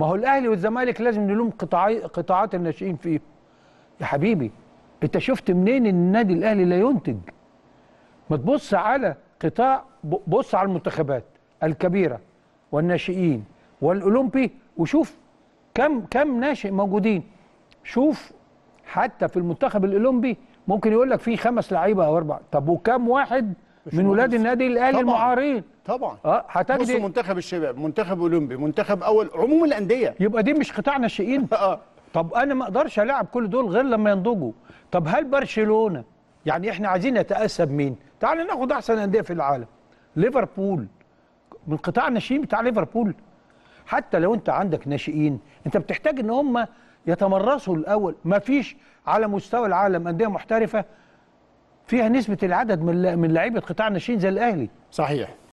ما هو الاهلي والزمالك لازم نلوم قطاع قطاعات الناشئين فيه يا حبيبي انت شفت منين النادي الاهلي لا ينتج ما تبص على قطاع بص على المنتخبات الكبيره والناشئين والاولمبي وشوف كم كم ناشئ موجودين شوف حتى في المنتخب الاولمبي ممكن يقول لك في خمس لعيبه او اربعه طب وكم واحد من ولاد النادي الاهلي المعارين طبعا اه هتجد بص منتخب الشباب منتخب اولمبي منتخب اول عموم الانديه يبقى دي مش قطاع ناشئين اه طب انا ما اقدرش العب كل دول غير لما ينضجوا طب هل برشلونه يعني احنا عايزين نتاسى بمين تعال ناخد احسن انديه في العالم ليفربول من قطاع الناشئين بتاع ليفربول حتى لو انت عندك ناشئين انت بتحتاج ان هم يتمرسوا الاول ما فيش على مستوى العالم انديه محترفه فيها نسبه العدد من من لعيبه قطاع الناشئين زي الاهلي صحيح